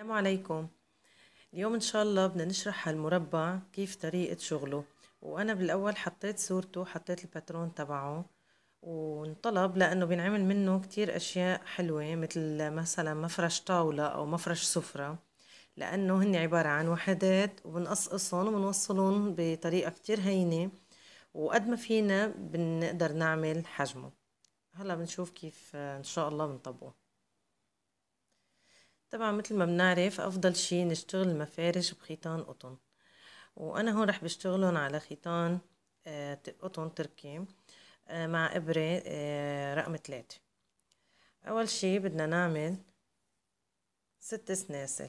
السلام عليكم اليوم ان شاء الله بدنا نشرح هالمربع كيف طريقة شغله وانا بالاول حطيت صورته حطيت الباترون تبعه وانطلب لانه بينعمل منه كتير اشياء حلوة مثل مثلا مفرش طاولة او مفرش سفرة لانه هن عبارة عن وحدات وبنقصقصهم وبنوصلهم بطريقة كتير هينة وقد ما فينا بنقدر نعمل حجمه هلا بنشوف كيف ان شاء الله بنطبقه طبعا مثل ما بنعرف أفضل شي نشتغل المفارش بخيطان قطن وأنا هون رح بشتغلهم على خيطان قطن آه، تركي آه، مع إبرة آه، رقم تلاتة أول شي بدنا نعمل ست سناسل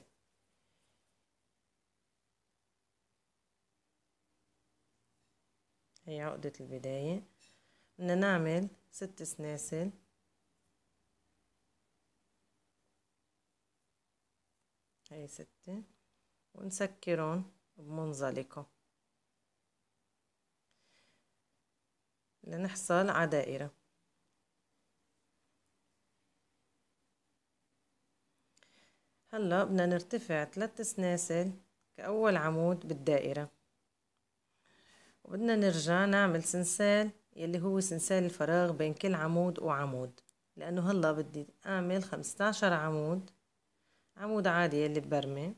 هي عقدة البداية بدنا نعمل ست سناسل هاي ستة ونسكرهم بمنزلقة لنحصل على دائرة هلا بدنا نرتفع ثلاث سناسل كأول عمود بالدائرة وبدنا نرجع نعمل سنسال يلي هو سنسال الفراغ بين كل عمود وعمود لأنه هلا بدي أعمل خمستاشر عمود عمود عادي يلي ببرمة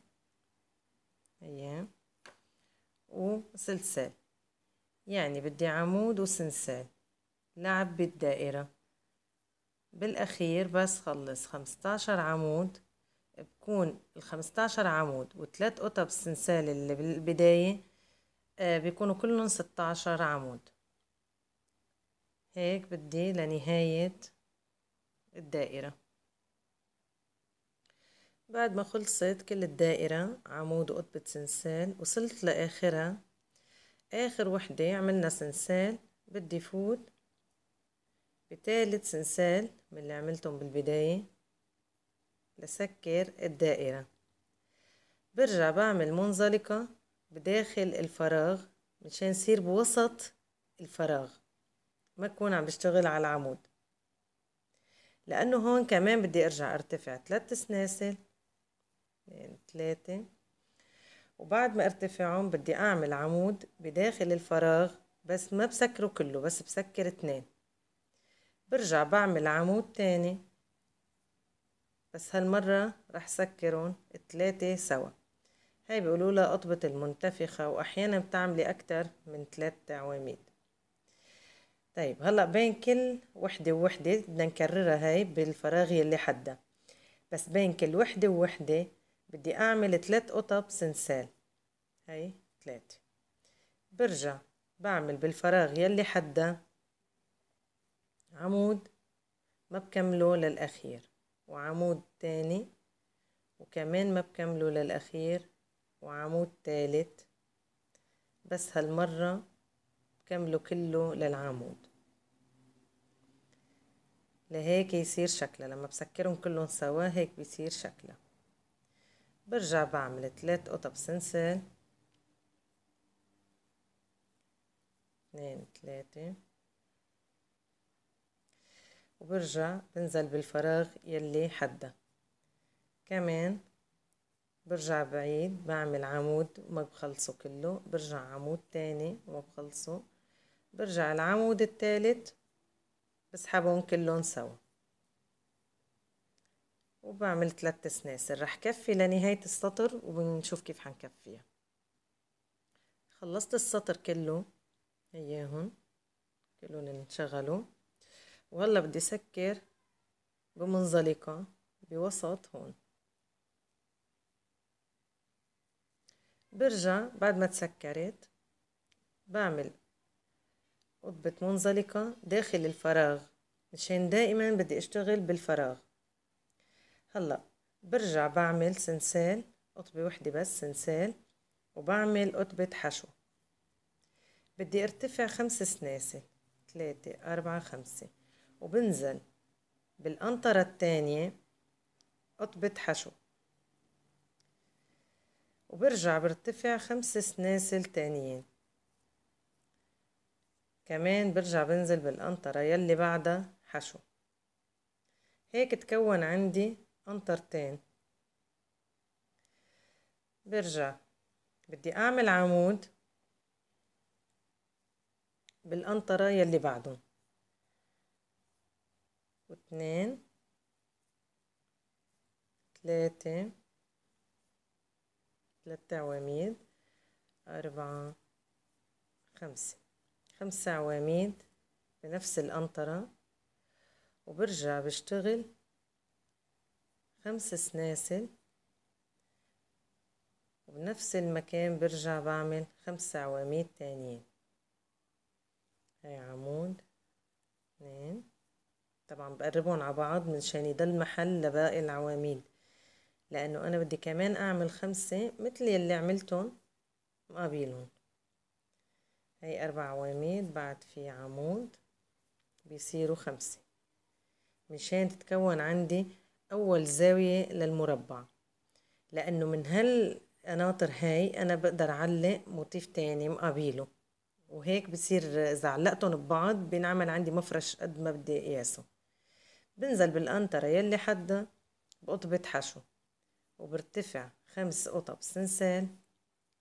هي وسلسال يعني بدي عمود وسلسال لعب بالدائرة بالأخير بس خلص خمستاشر عمود بكون الخمستاشر عمود وثلاث قطب السنسال اللي بالبداية آه، بيكونوا كلهم ستاشر عمود هيك بدي لنهاية الدائرة بعد ما خلصت كل الدائرة عمود وقطبة سنسال وصلت لآخرها آخر وحدة عملنا سنسال بدي فوت بتالت سنسال من اللي عملتهم بالبداية لسكر الدائرة برجع بعمل منزلقة بداخل الفراغ مشان صير بوسط الفراغ ما أكون عم بشتغل على العمود لأنه هون كمان بدي أرجع أرتفع ثلاث سناسل ثلاثة وبعد ما ارتفعهم بدي اعمل عمود بداخل الفراغ بس ما بسكره كله بس بسكر اثنين برجع بعمل عمود تاني بس هالمرة رح سكرهم ثلاثة سوا هاي بيقولولها قطبة المنتفخة وأحيانا بتعملي أكتر من ثلاثة عواميد طيب هلأ بين كل وحدة ووحدة بدنا نكررها هاي بالفراغ يلي حدها بس بين كل وحدة ووحدة بدي أعمل ثلاث قطب سنسال هاي ثلاثة برجع بعمل بالفراغ يلي حدا عمود ما بكمله للأخير وعمود تاني وكمان ما بكمله للأخير وعمود تالت بس هالمرة بكمله كله للعمود لهيك يصير شكلها لما بسكرهم كلهم سوا هيك بيصير شكلها برجع بعمل تلات قطب سنسل اتنين ثلاثة وبرجع بنزل بالفراغ يلي حدا كمان برجع بعيد بعمل عمود وما بخلصه كله برجع عمود تاني وما بخلصه برجع العمود التالت بسحبهم كلهم سوا وبعمل تلات سناسل رح كفي لنهاية السطر وبنشوف كيف حنكفيها خلصت السطر كله هياهن كلهم انشغلوا وهلا بدي سكر بمنزلقة بوسط هون برجع بعد ما تسكرت بعمل قبة منزلقة داخل الفراغ مشان دائما بدي اشتغل بالفراغ هلا برجع بعمل سنسال قطبة وحدة بس سنسال وبعمل قطبة حشو بدي ارتفع خمس سناسل ثلاثة أربعة خمسة وبنزل بالقنطرة التانية قطبة حشو وبرجع برتفع خمس سناسل تانيين كمان برجع بنزل بالقنطرة يلي بعدها حشو هيك تكون عندي انطرتين برجع بدي اعمل عمود بالقنطرة يلي بعدهم واثنين ثلاثة ثلاثة عواميد أربعة خمسة خمسة عواميد بنفس القنطرة وبرجع بشتغل خمس سناسل وبنفس المكان برجع بعمل خمس عواميد تانيين هاي عمود اثنين طبعا بقربهم على بعض منشان يضل محل لباقي العواميد لانه انا بدي كمان اعمل خمسة مثل يلي عملتهم مقابلهم هي اربع عواميد بعد في عمود بيصيروا خمسة مشان تتكون عندي أول زاوية للمربع لأنه من هالقناطر هاي أنا بقدر أعلق موتيف تاني مقابله وهيك بصير إذا علقتهم ببعض بينعمل عندي مفرش قد ما بدي قياسه بنزل بالقنطرة يلي حدها بقطبة حشو وبرتفع خمس قطب سنسال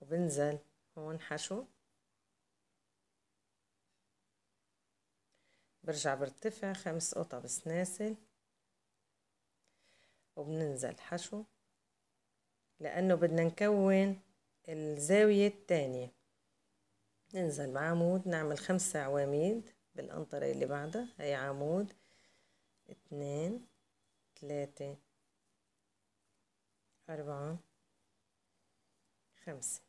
وبنزل هون حشو برجع برتفع خمس قطب سناسل وبننزل حشو لأنه بدنا نكون الزاوية التانية ننزل بعمود نعمل خمسة عواميد بالقنطرة اللي بعدها هي عمود اتنين تلاتة أربعة خمسة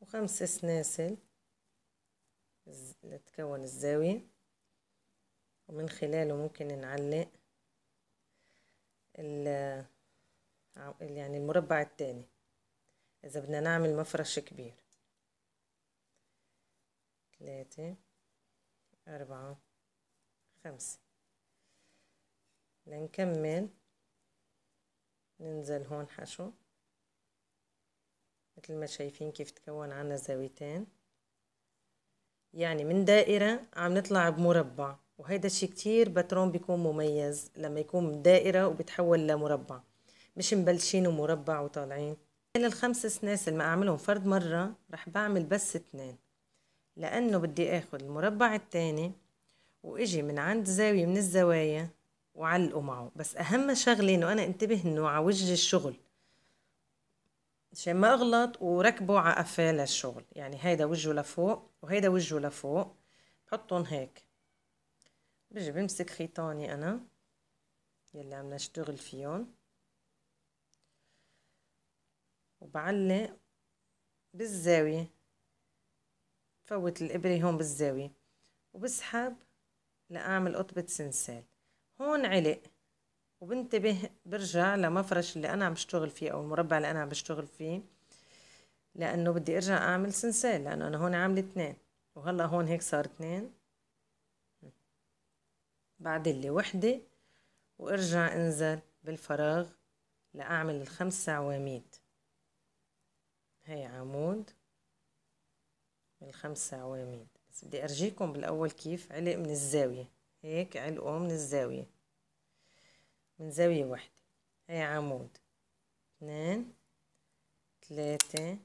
وخمس سناسل لتكون الزاوية ومن خلاله ممكن نعلق يعني المربع التاني إذا بدنا نعمل مفرش كبير تلاتة أربعة خمسة لنكمل ننزل هون حشو مثل ما شايفين كيف تكون عنا زاويتين يعني من دائرة عم نطلع بمربع وهيدا الشي كتير باترون بيكون مميز لما يكون دائرة وبتحول لمربع مش مبلشين ومربع وطالعين الخمس سناس اللي أعملهم فرد مرة رح بعمل بس اتنين لأنه بدي أخد المربع التاني وإجي من عند زاوية من الزوايا وعلقه معه بس أهم شغلة إنه أنا انتبه إنه على وجه الشغل عشان ما أغلط وركبه على قفاه للشغل يعني هيدا وجهه لفوق وهيدا وجهه لفوق بحطهم هيك بجي بمسك خيطاني أنا يلي عم نشتغل فيهم وبعلق بالزاوية بفوت الإبرة هون بالزاوية وبسحب لأعمل قطبة سنسال هون علق وبنتبه برجع لمفرش اللي أنا عم بشتغل فيه أو المربع اللي أنا عم بشتغل فيه لأنه بدي أرجع أعمل سنسال لأنه أنا هون عاملة اتنين وهلا هون هيك صار اتنين بعدلي وحدة وارجع انزل بالفراغ لأعمل الخمس عواميد هاي عمود الخمس عواميد بس بدي أرجيكم بالأول كيف علق من الزاوية هيك علقوا من الزاوية من زاوية واحدة هاي عمود اثنين ثلاثة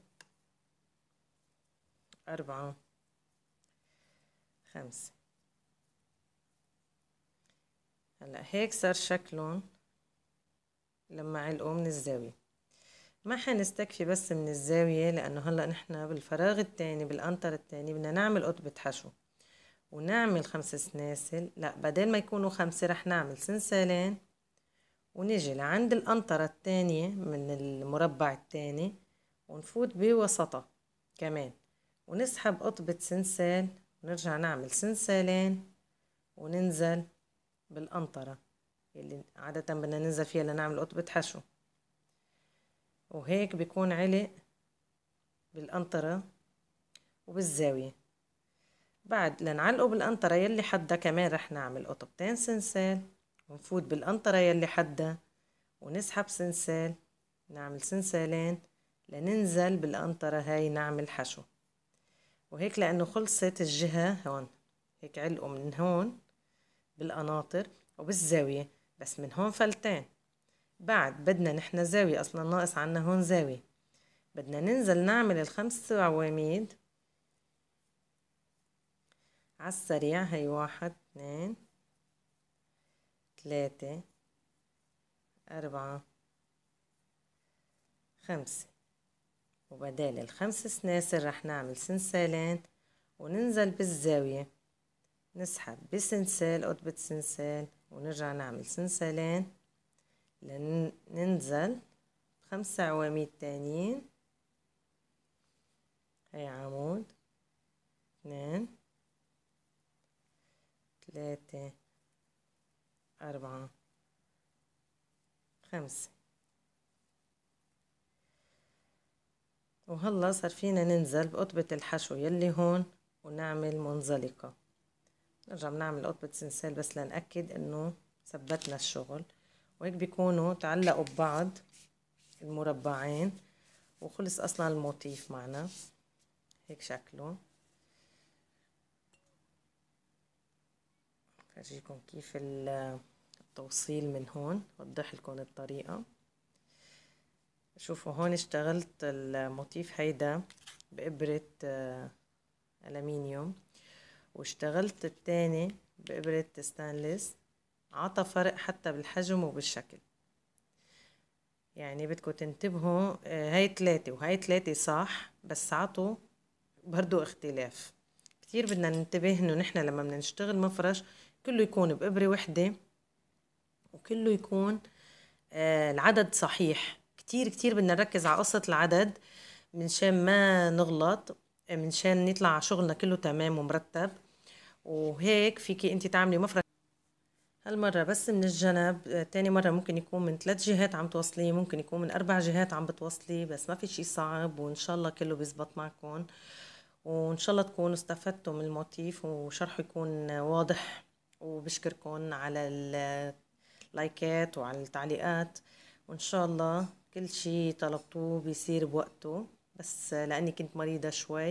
أربعة خمسة هلا هيك صار شكلهم لما علقوا من الزاوية ما حنستكفي بس من الزاوية لأنه هلا نحنا بالفراغ التاني بالقنطر التاني بدنا نعمل قطبة حشو ونعمل خمس سناسل لا بدل ما يكونوا خمسة رح نعمل سنسالين ونجي لعند القنطرة التانية من المربع التاني ونفوت بوسطها كمان ونسحب قطبة سنسال ونرجع نعمل سنسالين وننزل بالقنطرة اللي عادة بدنا ننزل فيها لنعمل قطبة حشو وهيك بيكون علق بالقنطرة وبالزاوية بعد لنعلقه بالقنطرة يلي حدها كمان رح نعمل قطبتين سنسال ونفوت بالقنطرة يلي حدها ونسحب سنسال نعمل سنسالين لننزل بالقنطرة هاي نعمل حشو وهيك لأنه خلصت الجهة هون هيك علقوا من هون بالقناطر وبالزاوية بس من هون فلتين بعد بدنا نحن زاوية أصلا ناقص عنا هون زاوية بدنا ننزل نعمل الخمس عواميد على السريع هي واحد اثنين ثلاثة أربعة خمسة وبدال الخمس سناسر رح نعمل سنسالين وننزل بالزاوية نسحب بسنسال قطبة سنسال ونرجع نعمل سنسالين لننزل خمسة عواميد تانيين هي عمود اثنين ثلاثة أربعة خمسة وهلا صار فينا ننزل بقطبة الحشو يلي هون ونعمل منزلقة نرجع بنعمل قطبة سنسال بس لنأكد انه ثبتنا الشغل وهيك بيكونوا تعلقوا ببعض المربعين وخلص اصلا الموتيف معنا هيك شكله فرجيكم كيف التوصيل من هون وضح لكم الطريقة شوفوا هون اشتغلت الموتيف هيدا بإبرة آه، ألمنيوم واشتغلت التاني بإبرة ستانلس عطى فرق حتى بالحجم وبالشكل يعني بدكم تنتبهوا آه، هاي تلاتة وهاي تلاتة صح بس عطوا برضو اختلاف كتير بدنا ننتبه انه نحن لما بدنا نشتغل مفرش كله يكون بإبرة وحدة وكله يكون آه، العدد صحيح كتير كتير بدنا نركز على قصة العدد منشان ما نغلط منشان نطلع شغلنا كله تمام ومرتب وهيك فيكي انت تعملي مفرش هالمرة بس من الجنب تاني مرة ممكن يكون من ثلاث جهات عم توصليه ممكن يكون من أربع جهات عم بتوصليه بس ما في شي صعب وإن شاء الله كله بيزبط معكم وإن شاء الله تكونوا استفدتوا من الموتيف وشرحه يكون واضح وبشكركم على اللايكات وعلى التعليقات وإن شاء الله كل شي طلبتوه بيصير بوقته بس لأني كنت مريضة شوي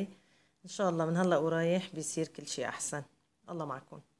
إن شاء الله من هلأ ورايح بيصير كل شي أحسن الله معكم